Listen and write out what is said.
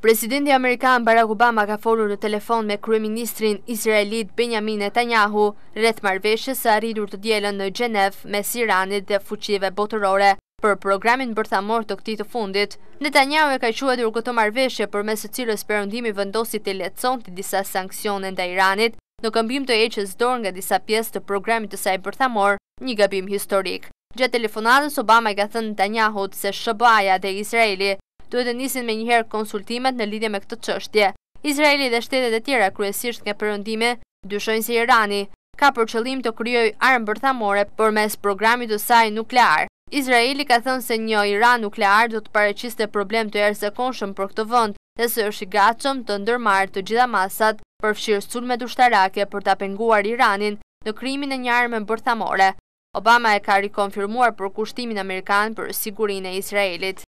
Presidenti Amerikan Barack Obama ka folur në telefon me Kryeministrin Israelit Benjamin Netanyahu rreth marveshës e arritur të dielën në Gjenev me Siranit dhe fuqive botërore. Për programin bërthamor të këti të fundit, Netanyahu e ka quet ur këto marveshë për mes të cilës përëndimi vendosit të lecon të disa sankcionen dhe Iranit në këmbim të eqës dorë nga disa pjesë të programit të saj bërthamor, një gabim historik. Gjatë telefonatës Obama i ka thënë Netanyahu të se Shëbaja dhe Israeli duhet të nisin me njëherë konsultimet në lidhje me këtë qështje. Izraeli dhe shtetet e tjera kryesisht nga përëndime, dyshojnë se Irani ka për qëllim të kryoj armë bërthamore për mes programit të saj nuklear. Izraeli ka thënë se një Iran nuklear do të pareqiste problem të erë konshëm për këtë vënd, dhe se është i gatshëm të ndërmarë të gjitha masat përfshirë sulme dushtarake për të apenguar Iranin në krimin e një armë bërthamore. Obama e ka rikonfirmuar për kushtimin Amerikan për sigurin e Izraelit.